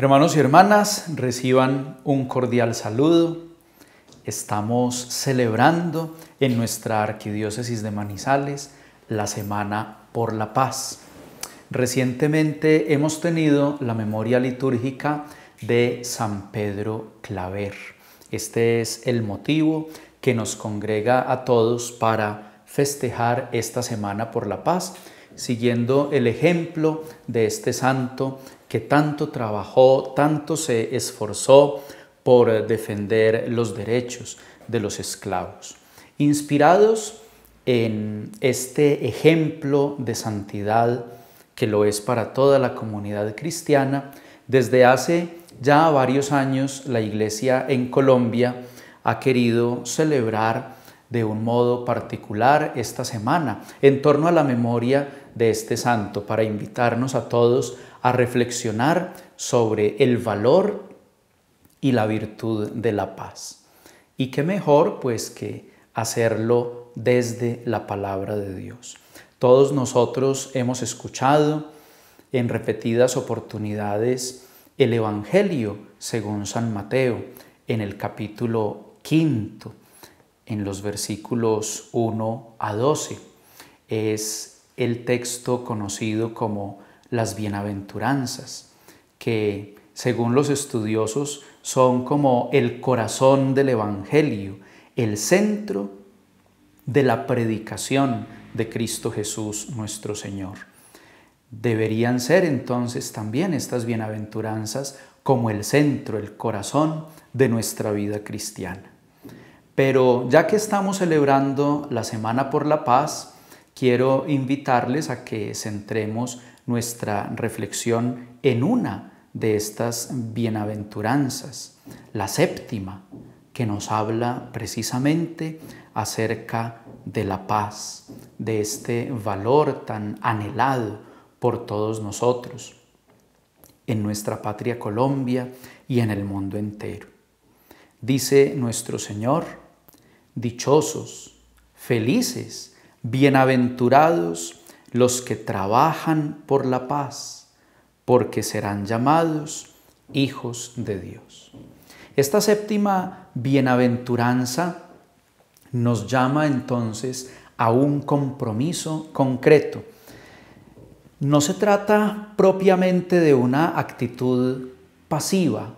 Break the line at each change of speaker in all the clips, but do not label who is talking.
Hermanos y hermanas, reciban un cordial saludo. Estamos celebrando en nuestra arquidiócesis de Manizales la Semana por la Paz. Recientemente hemos tenido la memoria litúrgica de San Pedro Claver. Este es el motivo que nos congrega a todos para festejar esta Semana por la Paz, siguiendo el ejemplo de este santo que tanto trabajó, tanto se esforzó por defender los derechos de los esclavos. Inspirados en este ejemplo de santidad que lo es para toda la comunidad cristiana, desde hace ya varios años la Iglesia en Colombia ha querido celebrar de un modo particular esta semana en torno a la memoria de este santo para invitarnos a todos a reflexionar sobre el valor y la virtud de la paz. Y qué mejor pues que hacerlo desde la palabra de Dios. Todos nosotros hemos escuchado en repetidas oportunidades el Evangelio según San Mateo en el capítulo quinto, en los versículos 1 a 12. Es el texto conocido como las bienaventuranzas, que según los estudiosos son como el corazón del Evangelio, el centro de la predicación de Cristo Jesús nuestro Señor. Deberían ser entonces también estas bienaventuranzas como el centro, el corazón de nuestra vida cristiana. Pero ya que estamos celebrando la Semana por la Paz, quiero invitarles a que centremos nuestra reflexión en una de estas bienaventuranzas, la séptima, que nos habla precisamente acerca de la paz, de este valor tan anhelado por todos nosotros en nuestra patria Colombia y en el mundo entero. Dice nuestro Señor, dichosos, felices, bienaventurados los que trabajan por la paz, porque serán llamados hijos de Dios. Esta séptima bienaventuranza nos llama entonces a un compromiso concreto. No se trata propiamente de una actitud pasiva,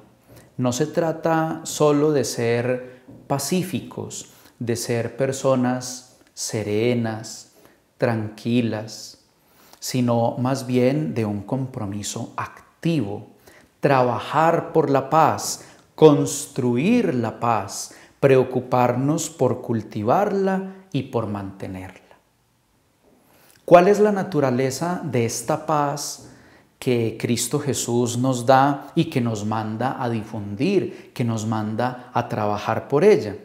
no se trata solo de ser pacíficos, de ser personas serenas, tranquilas, sino más bien de un compromiso activo, trabajar por la paz, construir la paz, preocuparnos por cultivarla y por mantenerla. ¿Cuál es la naturaleza de esta paz que Cristo Jesús nos da y que nos manda a difundir, que nos manda a trabajar por ella?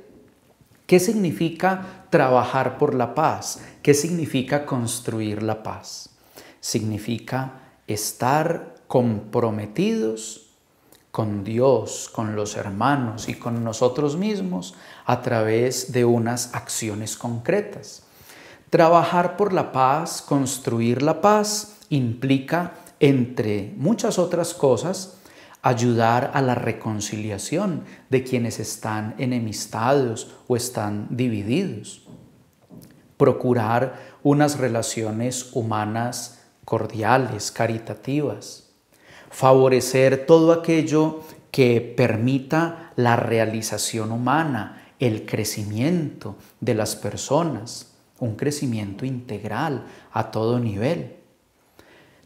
¿Qué significa trabajar por la paz? ¿Qué significa construir la paz? Significa estar comprometidos con Dios, con los hermanos y con nosotros mismos a través de unas acciones concretas. Trabajar por la paz, construir la paz, implica, entre muchas otras cosas, ayudar a la reconciliación de quienes están enemistados o están divididos, procurar unas relaciones humanas cordiales, caritativas, favorecer todo aquello que permita la realización humana, el crecimiento de las personas, un crecimiento integral a todo nivel.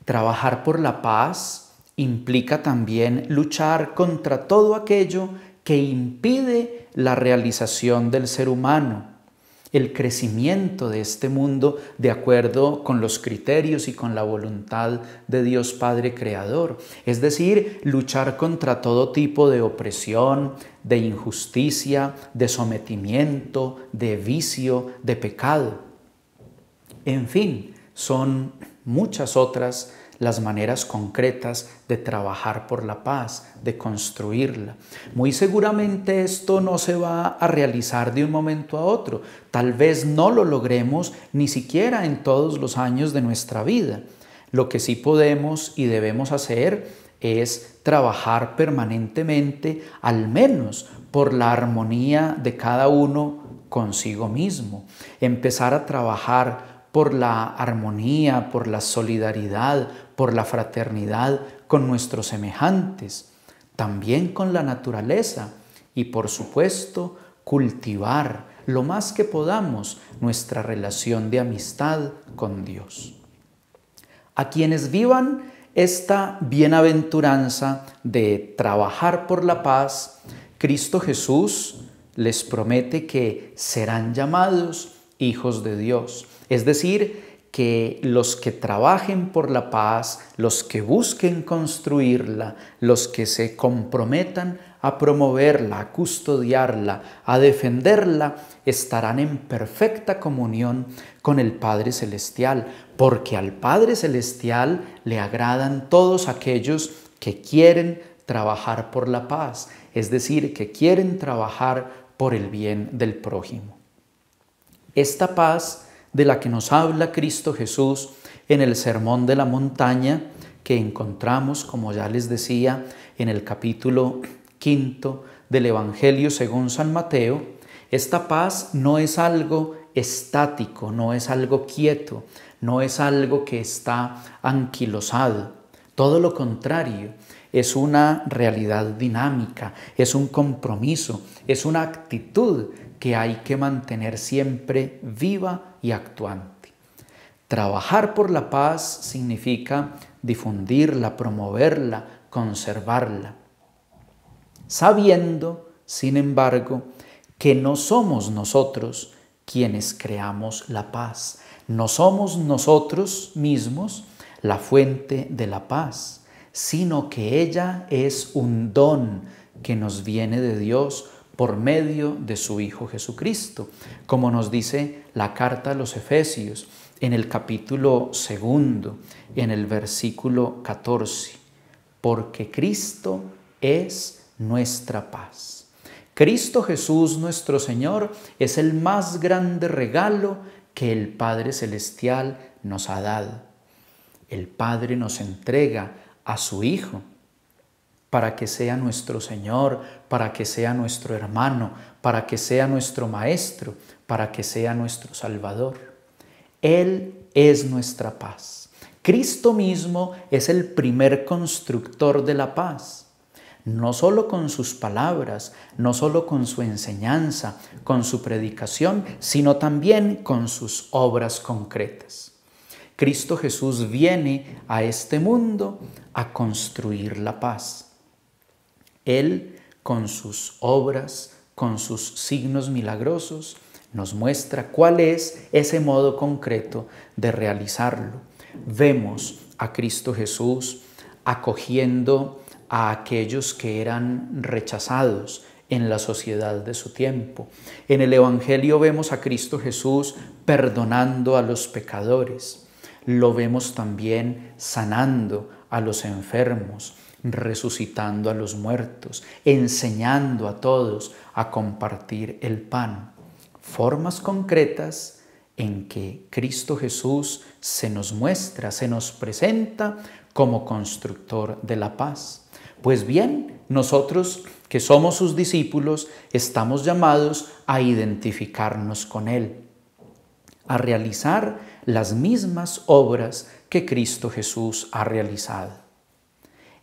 Trabajar por la paz implica también luchar contra todo aquello que impide la realización del ser humano, el crecimiento de este mundo de acuerdo con los criterios y con la voluntad de Dios Padre Creador. Es decir, luchar contra todo tipo de opresión, de injusticia, de sometimiento, de vicio, de pecado. En fin, son muchas otras las maneras concretas de trabajar por la paz, de construirla. Muy seguramente esto no se va a realizar de un momento a otro. Tal vez no lo logremos ni siquiera en todos los años de nuestra vida. Lo que sí podemos y debemos hacer es trabajar permanentemente, al menos por la armonía de cada uno consigo mismo. Empezar a trabajar por la armonía, por la solidaridad, por la fraternidad con nuestros semejantes, también con la naturaleza y por supuesto cultivar lo más que podamos nuestra relación de amistad con Dios. A quienes vivan esta bienaventuranza de trabajar por la paz, Cristo Jesús les promete que serán llamados hijos de Dios. Es decir, que los que trabajen por la paz, los que busquen construirla, los que se comprometan a promoverla, a custodiarla, a defenderla, estarán en perfecta comunión con el Padre Celestial, porque al Padre Celestial le agradan todos aquellos que quieren trabajar por la paz, es decir, que quieren trabajar por el bien del prójimo. Esta paz de la que nos habla Cristo Jesús en el Sermón de la Montaña que encontramos, como ya les decía, en el capítulo quinto del Evangelio según San Mateo, esta paz no es algo estático, no es algo quieto, no es algo que está anquilosado. Todo lo contrario, es una realidad dinámica, es un compromiso, es una actitud que hay que mantener siempre viva y actuante. Trabajar por la paz significa difundirla, promoverla, conservarla, sabiendo, sin embargo, que no somos nosotros quienes creamos la paz, no somos nosotros mismos la fuente de la paz, sino que ella es un don que nos viene de Dios por medio de su Hijo Jesucristo, como nos dice la carta a los Efesios en el capítulo segundo, en el versículo 14, porque Cristo es nuestra paz. Cristo Jesús nuestro Señor es el más grande regalo que el Padre Celestial nos ha dado. El Padre nos entrega a su Hijo para que sea nuestro Señor, para que sea nuestro hermano, para que sea nuestro Maestro, para que sea nuestro Salvador. Él es nuestra paz. Cristo mismo es el primer constructor de la paz, no solo con sus palabras, no solo con su enseñanza, con su predicación, sino también con sus obras concretas. Cristo Jesús viene a este mundo a construir la paz él, con sus obras, con sus signos milagrosos, nos muestra cuál es ese modo concreto de realizarlo. Vemos a Cristo Jesús acogiendo a aquellos que eran rechazados en la sociedad de su tiempo. En el Evangelio vemos a Cristo Jesús perdonando a los pecadores. Lo vemos también sanando a los enfermos resucitando a los muertos, enseñando a todos a compartir el pan. Formas concretas en que Cristo Jesús se nos muestra, se nos presenta como constructor de la paz. Pues bien, nosotros que somos sus discípulos estamos llamados a identificarnos con Él, a realizar las mismas obras que Cristo Jesús ha realizado.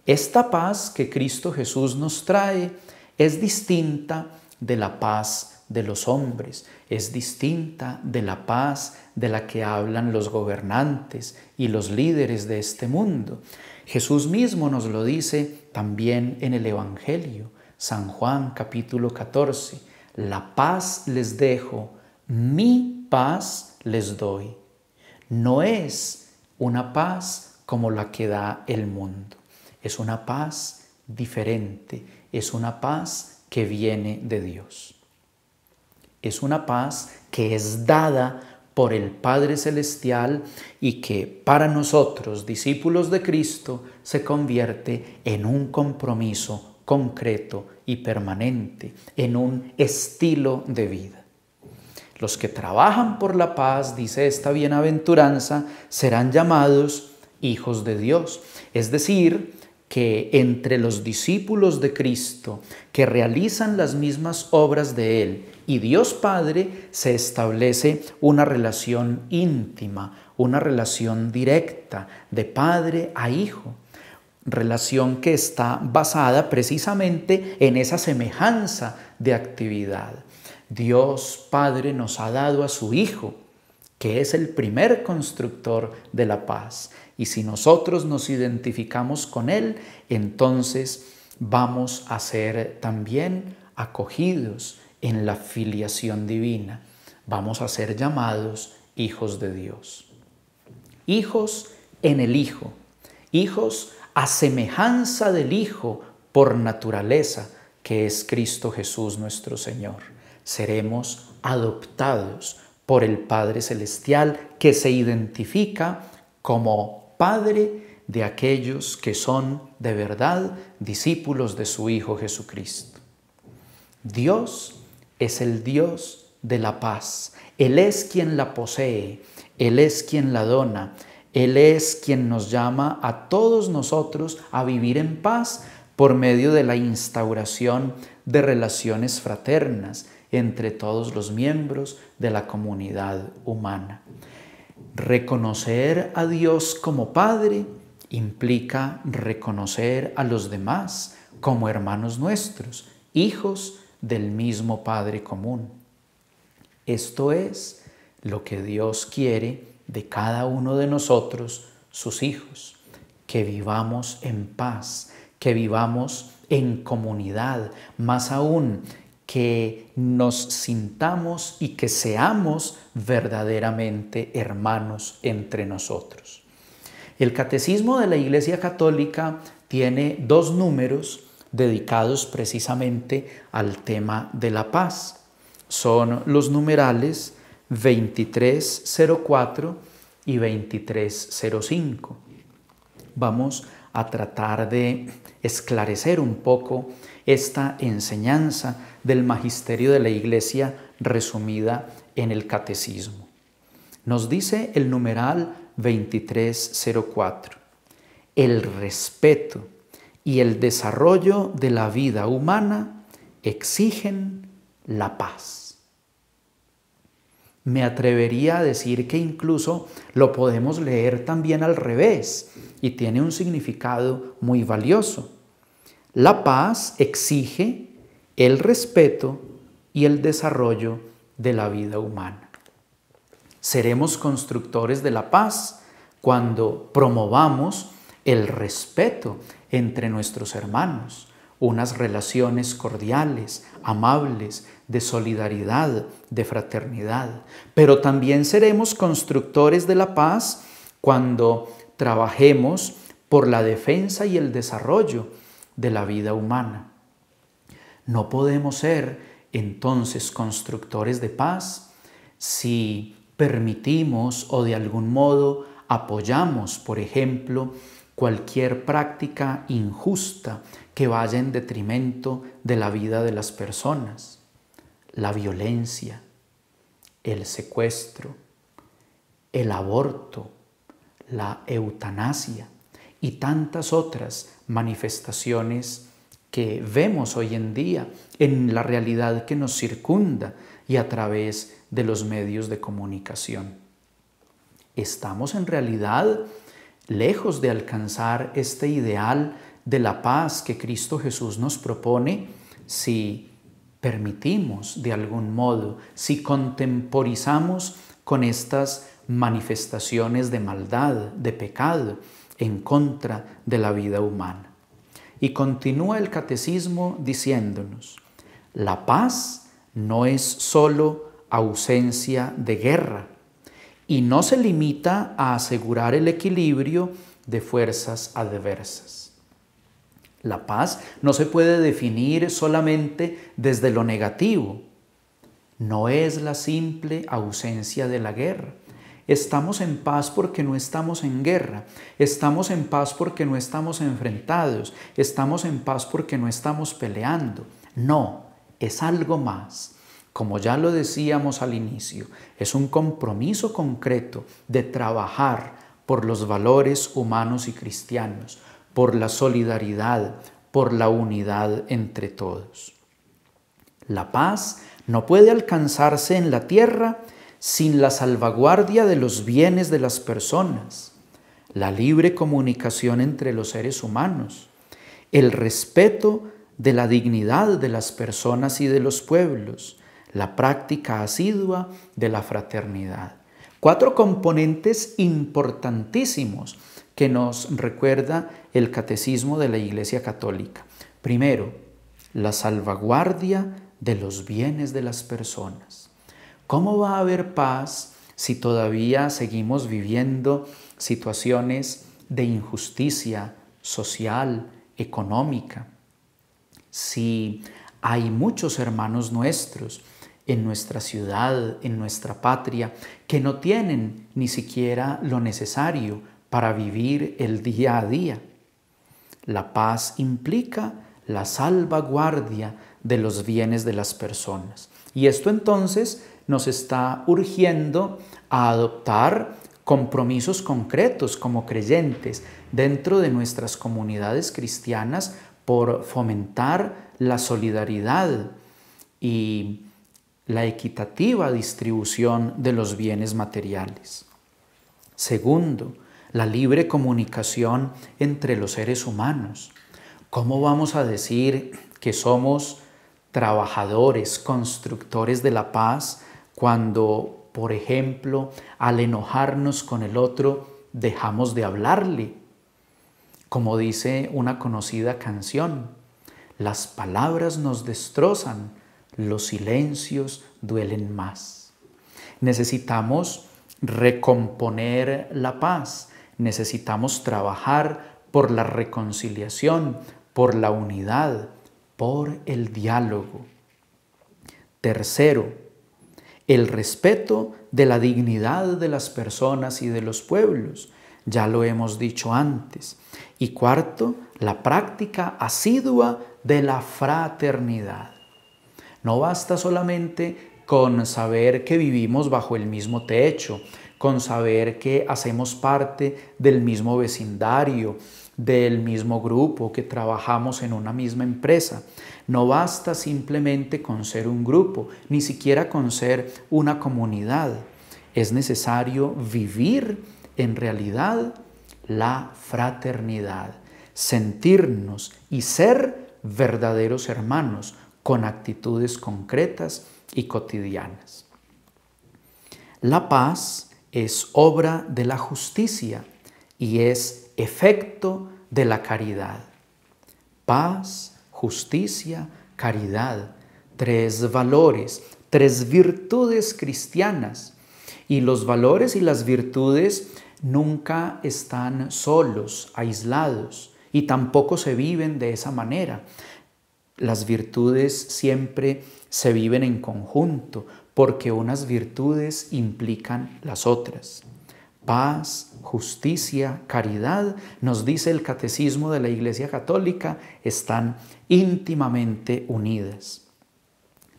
Esta paz que Cristo Jesús nos trae es distinta de la paz de los hombres, es distinta de la paz de la que hablan los gobernantes y los líderes de este mundo. Jesús mismo nos lo dice también en el Evangelio, San Juan capítulo 14, la paz les dejo, mi paz les doy. No es una paz como la que da el mundo. Es una paz diferente, es una paz que viene de Dios. Es una paz que es dada por el Padre Celestial y que para nosotros, discípulos de Cristo, se convierte en un compromiso concreto y permanente, en un estilo de vida. Los que trabajan por la paz, dice esta bienaventuranza, serán llamados hijos de Dios, es decir, que entre los discípulos de Cristo que realizan las mismas obras de Él y Dios Padre se establece una relación íntima, una relación directa de padre a hijo, relación que está basada precisamente en esa semejanza de actividad. Dios Padre nos ha dado a su Hijo, que es el primer constructor de la paz y si nosotros nos identificamos con Él, entonces vamos a ser también acogidos en la filiación divina. Vamos a ser llamados hijos de Dios. Hijos en el Hijo. Hijos a semejanza del Hijo por naturaleza, que es Cristo Jesús nuestro Señor. Seremos adoptados por el Padre Celestial que se identifica como Padre de aquellos que son de verdad discípulos de su Hijo Jesucristo. Dios es el Dios de la paz. Él es quien la posee, Él es quien la dona, Él es quien nos llama a todos nosotros a vivir en paz por medio de la instauración de relaciones fraternas entre todos los miembros de la comunidad humana. Reconocer a Dios como Padre implica reconocer a los demás como hermanos nuestros, hijos del mismo Padre común. Esto es lo que Dios quiere de cada uno de nosotros, sus hijos, que vivamos en paz, que vivamos en comunidad, más aún que nos sintamos y que seamos verdaderamente hermanos entre nosotros. El Catecismo de la Iglesia Católica tiene dos números dedicados precisamente al tema de la paz. Son los numerales 2304 y 2305. Vamos a tratar de esclarecer un poco esta enseñanza del magisterio de la Iglesia resumida en el catecismo. Nos dice el numeral 2304, el respeto y el desarrollo de la vida humana exigen la paz. Me atrevería a decir que incluso lo podemos leer también al revés y tiene un significado muy valioso. La paz exige el respeto y el desarrollo de la vida humana. Seremos constructores de la paz cuando promovamos el respeto entre nuestros hermanos, unas relaciones cordiales, amables, de solidaridad, de fraternidad. Pero también seremos constructores de la paz cuando trabajemos por la defensa y el desarrollo de la vida humana. No podemos ser entonces constructores de paz si permitimos o de algún modo apoyamos, por ejemplo, cualquier práctica injusta que vaya en detrimento de la vida de las personas, la violencia, el secuestro, el aborto, la eutanasia y tantas otras manifestaciones que vemos hoy en día en la realidad que nos circunda y a través de los medios de comunicación. Estamos en realidad lejos de alcanzar este ideal de la paz que Cristo Jesús nos propone si permitimos de algún modo, si contemporizamos con estas manifestaciones de maldad, de pecado, en contra de la vida humana. Y continúa el catecismo diciéndonos, la paz no es sólo ausencia de guerra y no se limita a asegurar el equilibrio de fuerzas adversas. La paz no se puede definir solamente desde lo negativo. No es la simple ausencia de la guerra, Estamos en paz porque no estamos en guerra. Estamos en paz porque no estamos enfrentados. Estamos en paz porque no estamos peleando. No, es algo más. Como ya lo decíamos al inicio, es un compromiso concreto de trabajar por los valores humanos y cristianos, por la solidaridad, por la unidad entre todos. La paz no puede alcanzarse en la tierra sin la salvaguardia de los bienes de las personas, la libre comunicación entre los seres humanos, el respeto de la dignidad de las personas y de los pueblos, la práctica asidua de la fraternidad. Cuatro componentes importantísimos que nos recuerda el catecismo de la Iglesia Católica. Primero, la salvaguardia de los bienes de las personas. ¿Cómo va a haber paz si todavía seguimos viviendo situaciones de injusticia social, económica? Si hay muchos hermanos nuestros en nuestra ciudad, en nuestra patria, que no tienen ni siquiera lo necesario para vivir el día a día. La paz implica la salvaguardia de los bienes de las personas. Y esto entonces nos está urgiendo a adoptar compromisos concretos como creyentes dentro de nuestras comunidades cristianas por fomentar la solidaridad y la equitativa distribución de los bienes materiales. Segundo, la libre comunicación entre los seres humanos. ¿Cómo vamos a decir que somos trabajadores, constructores de la paz cuando, por ejemplo, al enojarnos con el otro, dejamos de hablarle. Como dice una conocida canción, las palabras nos destrozan, los silencios duelen más. Necesitamos recomponer la paz, necesitamos trabajar por la reconciliación, por la unidad, por el diálogo. Tercero, el respeto de la dignidad de las personas y de los pueblos, ya lo hemos dicho antes. Y cuarto, la práctica asidua de la fraternidad. No basta solamente con saber que vivimos bajo el mismo techo, con saber que hacemos parte del mismo vecindario, del mismo grupo, que trabajamos en una misma empresa. No basta simplemente con ser un grupo, ni siquiera con ser una comunidad. Es necesario vivir en realidad la fraternidad, sentirnos y ser verdaderos hermanos con actitudes concretas y cotidianas. La paz es obra de la justicia y es efecto de la caridad. Paz, justicia, caridad, tres valores, tres virtudes cristianas. Y los valores y las virtudes nunca están solos, aislados, y tampoco se viven de esa manera. Las virtudes siempre se viven en conjunto, porque unas virtudes implican las otras paz, justicia, caridad, nos dice el catecismo de la Iglesia Católica, están íntimamente unidas.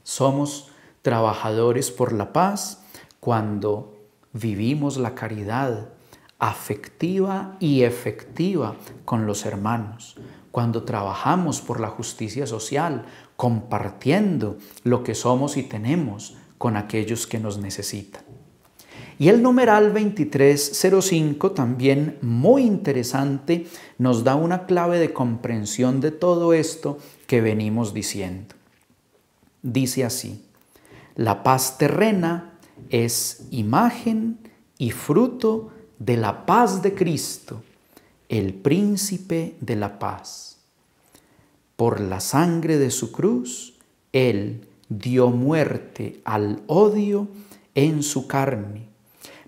Somos trabajadores por la paz cuando vivimos la caridad afectiva y efectiva con los hermanos, cuando trabajamos por la justicia social, compartiendo lo que somos y tenemos con aquellos que nos necesitan. Y el numeral 2305, también muy interesante, nos da una clave de comprensión de todo esto que venimos diciendo. Dice así, la paz terrena es imagen y fruto de la paz de Cristo, el príncipe de la paz. Por la sangre de su cruz, Él dio muerte al odio en su carne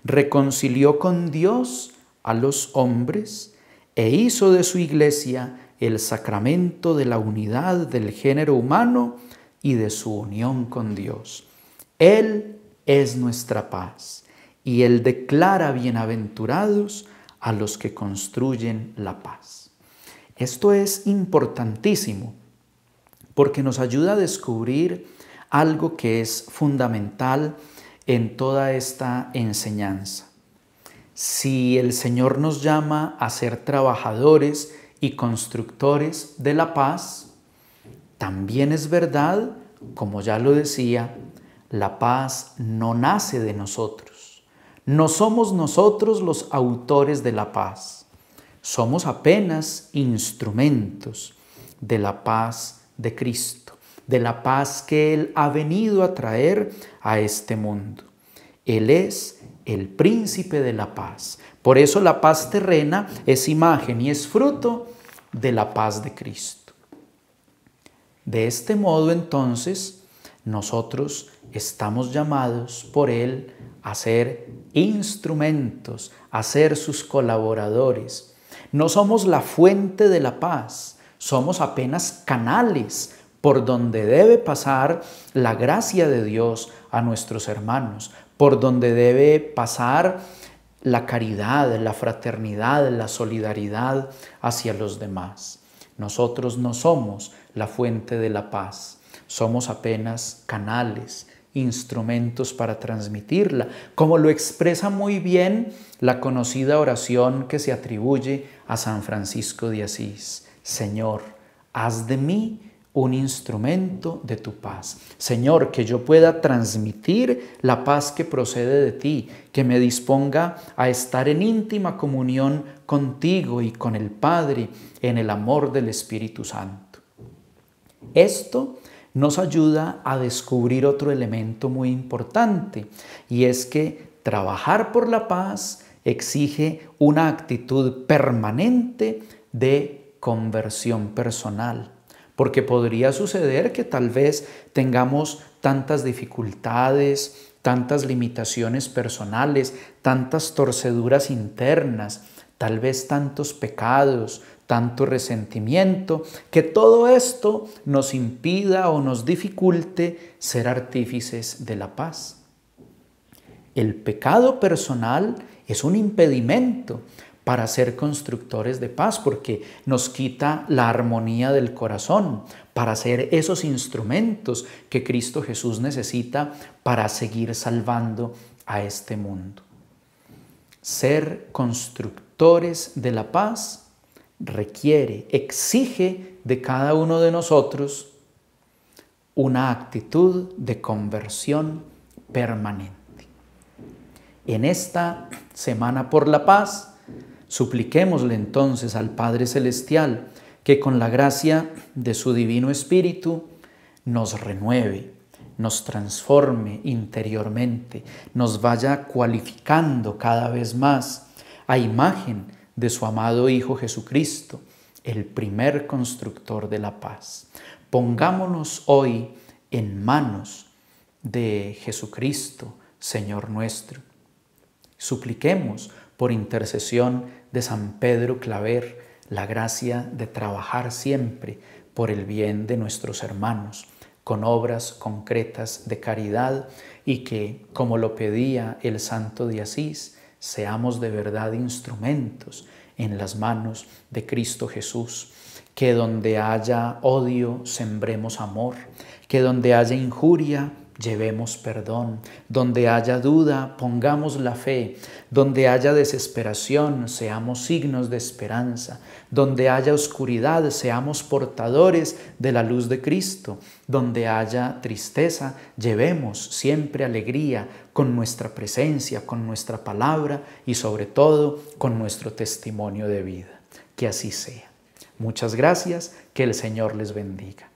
reconcilió con Dios a los hombres e hizo de su iglesia el sacramento de la unidad del género humano y de su unión con Dios. Él es nuestra paz y Él declara bienaventurados a los que construyen la paz. Esto es importantísimo porque nos ayuda a descubrir algo que es fundamental en toda esta enseñanza. Si el Señor nos llama a ser trabajadores y constructores de la paz, también es verdad, como ya lo decía, la paz no nace de nosotros. No somos nosotros los autores de la paz. Somos apenas instrumentos de la paz de Cristo de la paz que Él ha venido a traer a este mundo. Él es el príncipe de la paz. Por eso la paz terrena es imagen y es fruto de la paz de Cristo. De este modo entonces, nosotros estamos llamados por Él a ser instrumentos, a ser sus colaboradores. No somos la fuente de la paz, somos apenas canales por donde debe pasar la gracia de Dios a nuestros hermanos, por donde debe pasar la caridad, la fraternidad, la solidaridad hacia los demás. Nosotros no somos la fuente de la paz, somos apenas canales, instrumentos para transmitirla, como lo expresa muy bien la conocida oración que se atribuye a San Francisco de Asís. Señor, haz de mí un instrumento de tu paz. Señor, que yo pueda transmitir la paz que procede de ti, que me disponga a estar en íntima comunión contigo y con el Padre en el amor del Espíritu Santo. Esto nos ayuda a descubrir otro elemento muy importante y es que trabajar por la paz exige una actitud permanente de conversión personal porque podría suceder que tal vez tengamos tantas dificultades, tantas limitaciones personales, tantas torceduras internas, tal vez tantos pecados, tanto resentimiento, que todo esto nos impida o nos dificulte ser artífices de la paz. El pecado personal es un impedimento para ser constructores de paz, porque nos quita la armonía del corazón, para ser esos instrumentos que Cristo Jesús necesita para seguir salvando a este mundo. Ser constructores de la paz requiere, exige de cada uno de nosotros una actitud de conversión permanente. En esta Semana por la Paz, Supliquémosle entonces al Padre Celestial que con la gracia de su Divino Espíritu nos renueve, nos transforme interiormente, nos vaya cualificando cada vez más a imagen de su amado Hijo Jesucristo, el primer constructor de la paz. Pongámonos hoy en manos de Jesucristo, Señor nuestro. Supliquemos por intercesión de San Pedro Claver, la gracia de trabajar siempre por el bien de nuestros hermanos, con obras concretas de caridad y que, como lo pedía el Santo de Asís, seamos de verdad instrumentos en las manos de Cristo Jesús, que donde haya odio sembremos amor, que donde haya injuria llevemos perdón. Donde haya duda, pongamos la fe. Donde haya desesperación, seamos signos de esperanza. Donde haya oscuridad, seamos portadores de la luz de Cristo. Donde haya tristeza, llevemos siempre alegría con nuestra presencia, con nuestra palabra y sobre todo con nuestro testimonio de vida. Que así sea. Muchas gracias, que el Señor les bendiga.